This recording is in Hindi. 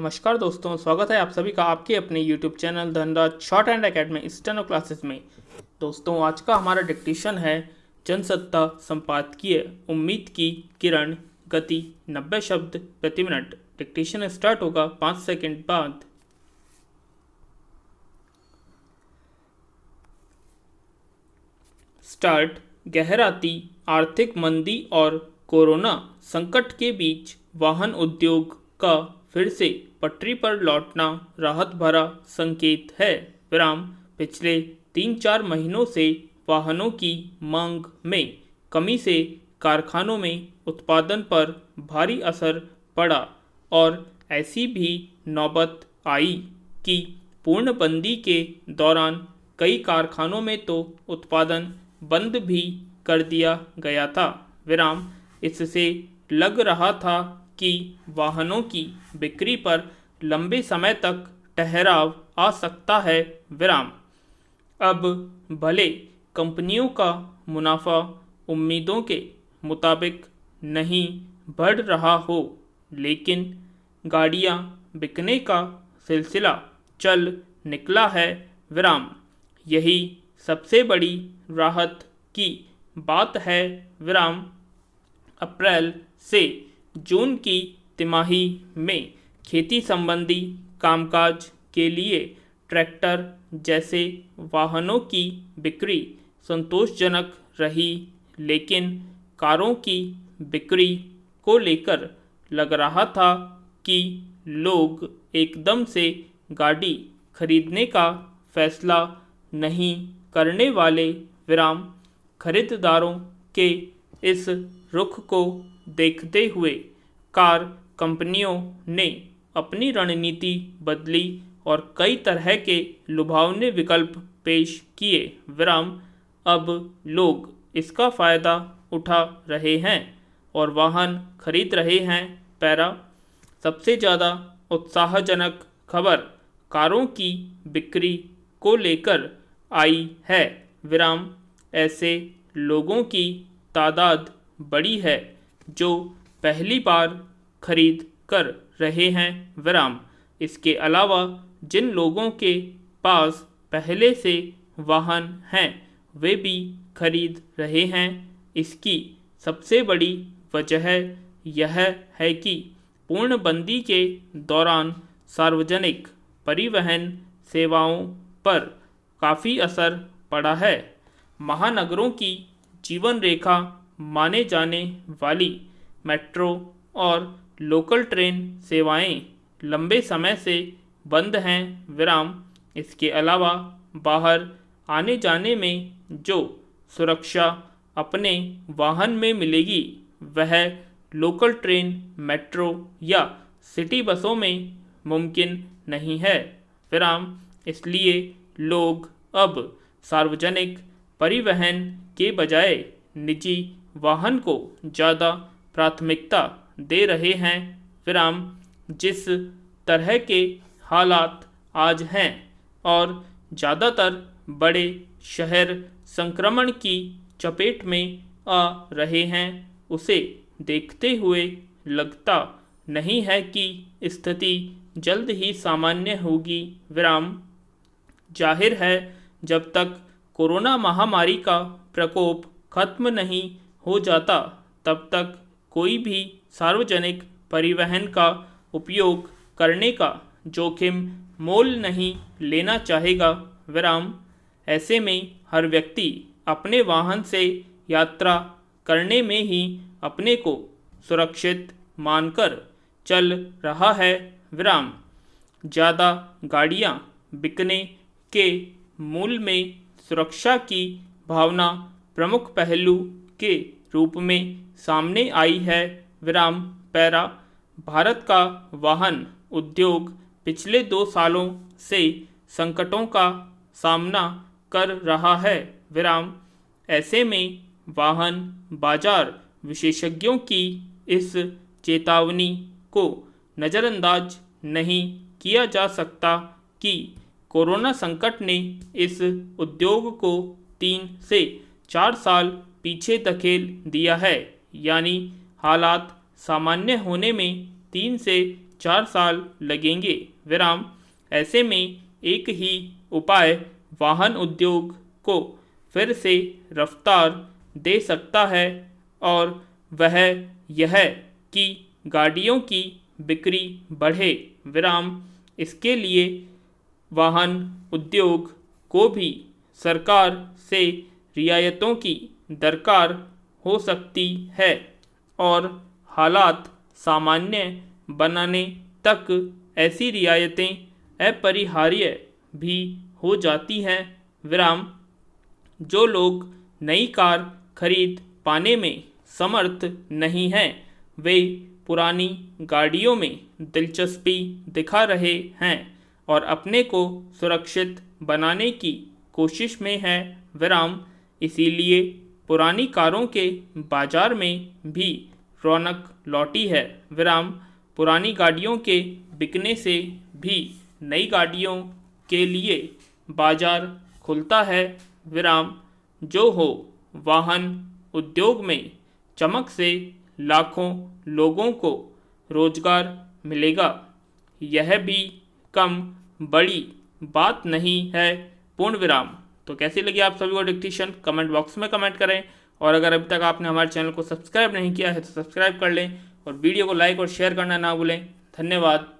नमस्कार दोस्तों स्वागत है आप सभी का आपके अपने YouTube channel Dhanraj shorthand academy steno classes में दोस्तों आज का हमारा डिक्टेशन है जनसत्ता संपादकीय उम्मीद की किरण गति नब्बे शब्द प्रति मिनट डिक्टेशन स्टार्ट होगा पाँच सेकेंड बाद स्टार्ट गहराती आर्थिक मंदी और कोरोना संकट के बीच वाहन उद्योग का फिर से पटरी पर लौटना राहत भरा संकेत है विराम पिछले तीन चार महीनों से वाहनों की मांग में कमी से कारखानों में उत्पादन पर भारी असर पड़ा और ऐसी भी नौबत आई कि पूर्णबंदी के दौरान कई कारखानों में तो उत्पादन बंद भी कर दिया गया था विराम इससे लग रहा था कि वाहनों की बिक्री पर लंबे समय तक ठहराव आ सकता है विराम अब भले कंपनियों का मुनाफा उम्मीदों के मुताबिक नहीं बढ़ रहा हो लेकिन गाड़ियां बिकने का सिलसिला चल निकला है विराम यही सबसे बड़ी राहत की बात है विराम अप्रैल से जून की तिमाही में खेती संबंधी कामकाज के लिए ट्रैक्टर जैसे वाहनों की बिक्री संतोषजनक रही लेकिन कारों की बिक्री को लेकर लग रहा था कि लोग एकदम से गाड़ी खरीदने का फैसला नहीं करने वाले विराम खरीददारों के इस रुख को देखते हुए कार कंपनियों ने अपनी रणनीति बदली और कई तरह के लुभावने विकल्प पेश किए विराम अब लोग इसका फ़ायदा उठा रहे हैं और वाहन खरीद रहे हैं पैरा सबसे ज़्यादा उत्साहजनक खबर कारों की बिक्री को लेकर आई है विराम ऐसे लोगों की तादाद बड़ी है जो पहली बार खरीद कर रहे हैं विराम इसके अलावा जिन लोगों के पास पहले से वाहन हैं वे भी खरीद रहे हैं इसकी सबसे बड़ी वजह यह है कि पूर्णबंदी के दौरान सार्वजनिक परिवहन सेवाओं पर काफ़ी असर पड़ा है महानगरों की जीवन रेखा माने जाने वाली मेट्रो और लोकल ट्रेन सेवाएं लंबे समय से बंद हैं विराम इसके अलावा बाहर आने जाने में जो सुरक्षा अपने वाहन में मिलेगी वह लोकल ट्रेन मेट्रो या सिटी बसों में मुमकिन नहीं है विराम इसलिए लोग अब सार्वजनिक परिवहन के बजाय निजी वाहन को ज़्यादा प्राथमिकता दे रहे हैं विराम जिस तरह के हालात आज हैं और ज़्यादातर बड़े शहर संक्रमण की चपेट में आ रहे हैं उसे देखते हुए लगता नहीं है कि स्थिति जल्द ही सामान्य होगी विराम जाहिर है जब तक कोरोना महामारी का प्रकोप खत्म नहीं हो जाता तब तक कोई भी सार्वजनिक परिवहन का उपयोग करने का जोखिम मोल नहीं लेना चाहेगा विराम ऐसे में हर व्यक्ति अपने वाहन से यात्रा करने में ही अपने को सुरक्षित मानकर चल रहा है विराम ज़्यादा गाड़ियाँ बिकने के मूल में सुरक्षा की भावना प्रमुख पहलू के रूप में सामने आई है विराम पैरा भारत का वाहन उद्योग पिछले दो सालों से संकटों का सामना कर रहा है विराम ऐसे में वाहन बाजार विशेषज्ञों की इस चेतावनी को नज़रअंदाज नहीं किया जा सकता कि कोरोना संकट ने इस उद्योग को तीन से चार साल पीछे धकेल दिया है यानी हालात सामान्य होने में तीन से चार साल लगेंगे विराम ऐसे में एक ही उपाय वाहन उद्योग को फिर से रफ्तार दे सकता है और वह यह कि गाड़ियों की बिक्री बढ़े विराम इसके लिए वाहन उद्योग को भी सरकार से रियायतों की दरकार हो सकती है और हालात सामान्य बनाने तक ऐसी रियायतें अपरिहार्य भी हो जाती हैं विराम जो लोग नई कार खरीद पाने में समर्थ नहीं हैं वे पुरानी गाड़ियों में दिलचस्पी दिखा रहे हैं और अपने को सुरक्षित बनाने की कोशिश में है विराम इसीलिए पुरानी कारों के बाजार में भी रौनक लौटी है विराम पुरानी गाड़ियों के बिकने से भी नई गाड़ियों के लिए बाजार खुलता है विराम जो हो वाहन उद्योग में चमक से लाखों लोगों को रोजगार मिलेगा यह भी कम बड़ी बात नहीं है पूर्ण विराम तो कैसी लगी आप सभी को डिक्टिशन कमेंट बॉक्स में कमेंट करें और अगर अभी तक आपने हमारे चैनल को सब्सक्राइब नहीं किया है तो सब्सक्राइब कर लें और वीडियो को लाइक और शेयर करना ना भूलें धन्यवाद